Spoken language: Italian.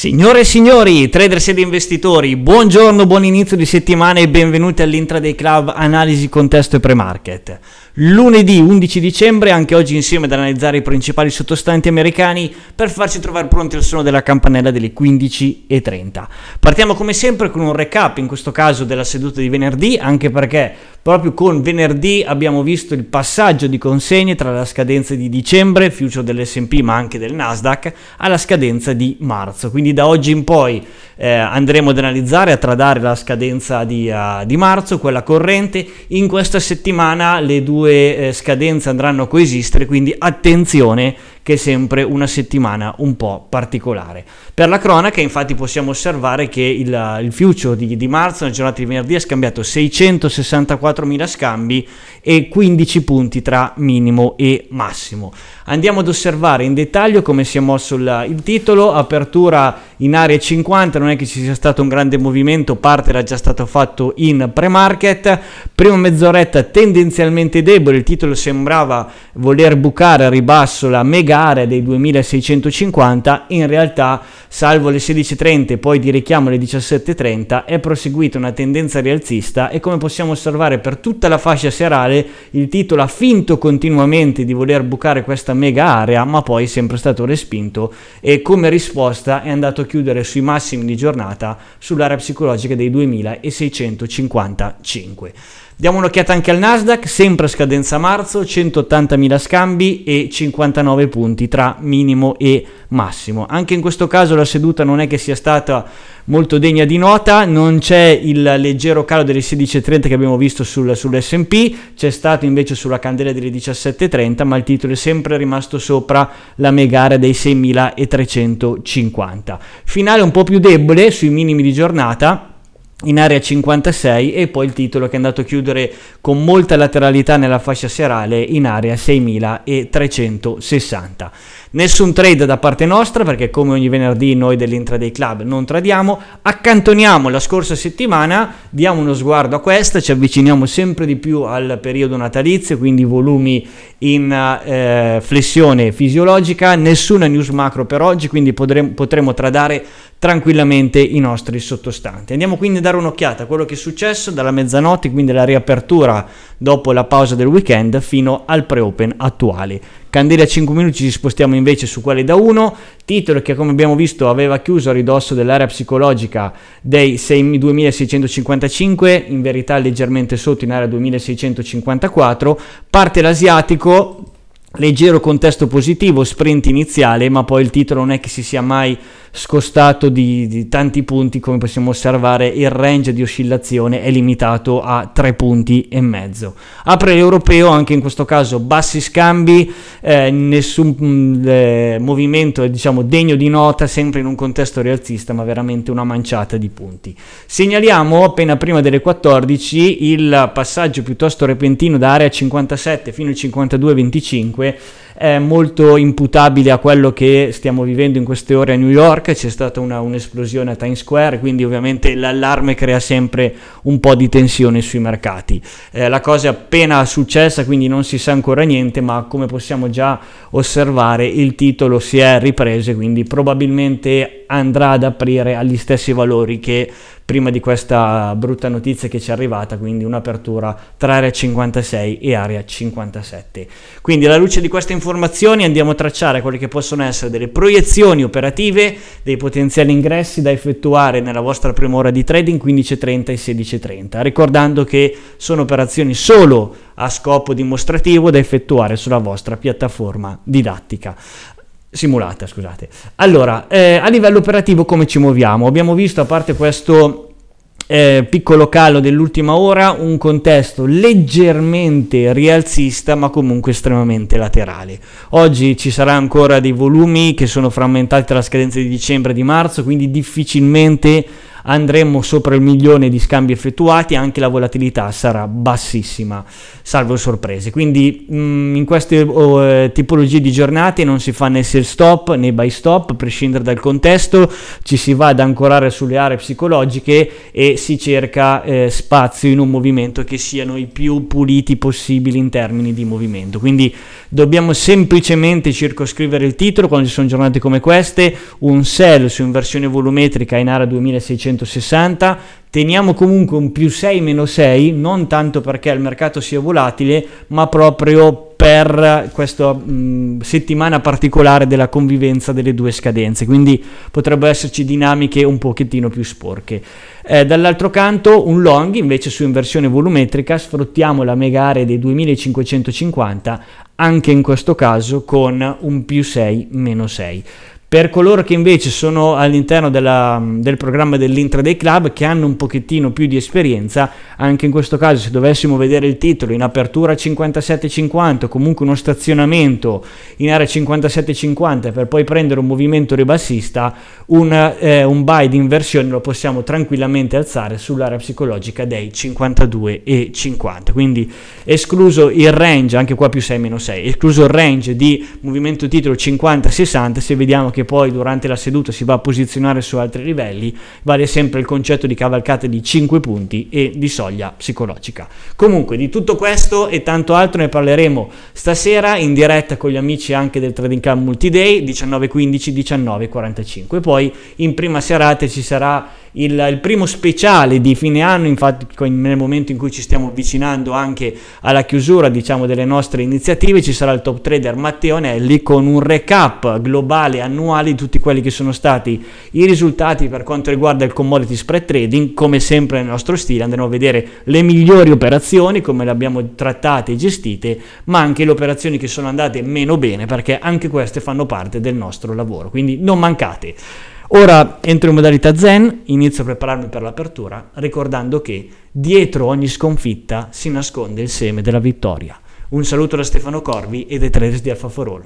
Signore e signori, traders ed investitori, buongiorno, buon inizio di settimana e benvenuti all'Intraday Club Analisi Contesto e Pre-Market. Lunedì 11 dicembre, anche oggi insieme ad analizzare i principali sottostanti americani per farci trovare pronti al suono della campanella delle 15.30. Partiamo come sempre con un recap, in questo caso della seduta di venerdì, anche perché Proprio con venerdì abbiamo visto il passaggio di consegne tra la scadenza di dicembre, future dell'SP ma anche del Nasdaq, alla scadenza di marzo. Quindi da oggi in poi eh, andremo ad analizzare, a tradare la scadenza di, uh, di, marzo, quella corrente. In questa settimana le due eh, scadenze andranno a coesistere, quindi attenzione che è sempre una settimana un po' particolare. Per la cronaca infatti possiamo osservare che il, il future di, di marzo, nella giornata di venerdì, ha scambiato 664.000 scambi e 15 punti tra minimo e massimo. Andiamo ad osservare in dettaglio come si è mosso il, il titolo, apertura in area 50, non è che ci sia stato un grande movimento, parte era già stato fatto in pre-market, prima mezz'oretta tendenzialmente debole, il titolo sembrava voler bucare a ribasso la mega area dei 2650, in realtà salvo le 16.30 e poi di richiamo alle 17.30 è proseguita una tendenza rialzista e come possiamo osservare per tutta la fascia serale il titolo ha finto continuamente di voler bucare questa mega area ma poi è sempre stato respinto e come risposta è andato chiudere sui massimi di giornata sull'area psicologica dei 2655. Diamo un'occhiata anche al Nasdaq, sempre a scadenza marzo, 180.000 scambi e 59 punti tra minimo e massimo. Anche in questo caso la seduta non è che sia stata molto degna di nota, non c'è il leggero calo delle 16.30 che abbiamo visto sul, sull'S&P, c'è stato invece sulla candela delle 17.30, ma il titolo è sempre rimasto sopra la megara dei 6.350. Finale un po' più debole sui minimi di giornata, in area 56 e poi il titolo che è andato a chiudere con molta lateralità nella fascia serale in area 6360. Nessun trade da parte nostra perché come ogni venerdì noi dell'Intraday Club non tradiamo, accantoniamo la scorsa settimana, diamo uno sguardo a questa, ci avviciniamo sempre di più al periodo natalizio, quindi volumi in eh, flessione fisiologica, nessuna news macro per oggi, quindi potremo, potremo tradare tranquillamente i nostri sottostanti. Andiamo quindi a dare un'occhiata a quello che è successo dalla mezzanotte, quindi la riapertura dopo la pausa del weekend fino al pre-open attuale. Candele a 5 minuti ci spostiamo invece su quelle da 1, titolo che come abbiamo visto aveva chiuso a ridosso dell'area psicologica dei 6, 2655, in verità leggermente sotto in area 2654, parte l'asiatico, leggero contesto positivo, sprint iniziale, ma poi il titolo non è che si sia mai scostato di, di, tanti punti, come possiamo osservare il range di oscillazione è limitato a 3 punti e mezzo. Apre l'europeo, anche in questo caso bassi scambi, eh, nessun eh, movimento diciamo degno di nota, sempre in un contesto rialzista, ma veramente una manciata di punti. Segnaliamo appena prima delle 14 il passaggio piuttosto repentino da area 57 fino al 52,25 è eh, molto imputabile a quello che stiamo vivendo in queste ore a New York York c'è stata una, un'esplosione a Times Square, quindi ovviamente l'allarme crea sempre un po' di tensione sui mercati. Eh, la cosa è appena successa, quindi non si sa ancora niente, ma come possiamo già osservare il titolo si è ripreso, quindi probabilmente andrà ad aprire agli stessi valori che prima di questa brutta notizia che ci è arrivata, quindi un'apertura tra area 56 e area 57. Quindi alla luce di queste informazioni andiamo a tracciare quelle che possono essere delle proiezioni operative, dei potenziali ingressi da effettuare nella vostra prima ora di trading 15.30 e 16.30, ricordando che sono operazioni solo a scopo dimostrativo da effettuare sulla vostra piattaforma didattica simulata, scusate. Allora, eh, a livello operativo come ci muoviamo? Abbiamo visto, a parte questo eh, piccolo calo dell'ultima ora, un contesto leggermente rialzista ma comunque estremamente laterale. Oggi ci sarà ancora dei volumi che sono frammentati tra la scadenza di dicembre e di marzo, quindi difficilmente andremo sopra il milione di scambi effettuati, anche la volatilità sarà bassissima, salvo sorprese. Quindi mh, mm, in queste oh, eh, tipologie di giornate non si fa né sell stop né buy stop, a prescindere dal contesto, ci si va ad ancorare sulle aree psicologiche e si cerca eh, spazio in un movimento che siano i più puliti possibili in termini di movimento. Quindi dobbiamo semplicemente circoscrivere il titolo quando ci sono giornate come queste, un sell su inversione volumetrica in area 2600 360, teniamo comunque un più 6 meno 6, non tanto perché il mercato sia volatile, ma proprio per questa mh, settimana particolare della convivenza delle due scadenze, quindi potrebbero esserci dinamiche un pochettino più sporche. Eh, dall'altro canto un long invece su inversione volumetrica, sfruttiamo la mega area dei 2550 anche in questo caso con un più 6 meno 6. Per coloro che invece sono all'interno della, del programma dell'intraday club, che hanno un pochettino più di esperienza, anche in questo caso se dovessimo vedere il titolo in apertura 57-50, comunque uno stazionamento in area 57-50 per poi prendere un movimento ribassista, un, eh, un buy di inversione lo possiamo tranquillamente alzare sull'area psicologica dei 52 e 50. Quindi escluso il range, anche qua più 6-6, escluso il range di movimento titolo 50-60, se vediamo che perché poi durante la seduta si va a posizionare su altri livelli, vale sempre il concetto di cavalcate di 5 punti e di soglia psicologica. Comunque di tutto questo e tanto altro ne parleremo stasera in diretta con gli amici anche del Trading Camp Multiday 19.15, 19.45. Poi in prima serata ci sarà il, il, primo speciale di fine anno, infatti nel momento in cui ci stiamo avvicinando anche alla chiusura diciamo, delle nostre iniziative, ci sarà il top trader Matteo Nelli con un recap globale annuale di tutti quelli che sono stati i risultati per quanto riguarda il commodity spread trading, come sempre nel nostro stile andremo a vedere le migliori operazioni, come le abbiamo trattate e gestite, ma anche le operazioni che sono andate meno bene, perché anche queste fanno parte del nostro lavoro, quindi non mancate. Ora entro in modalità zen, inizio a prepararmi per l'apertura, ricordando che dietro ogni sconfitta si nasconde il seme della vittoria. Un saluto da Stefano Corvi e dai traders di Alfa for All.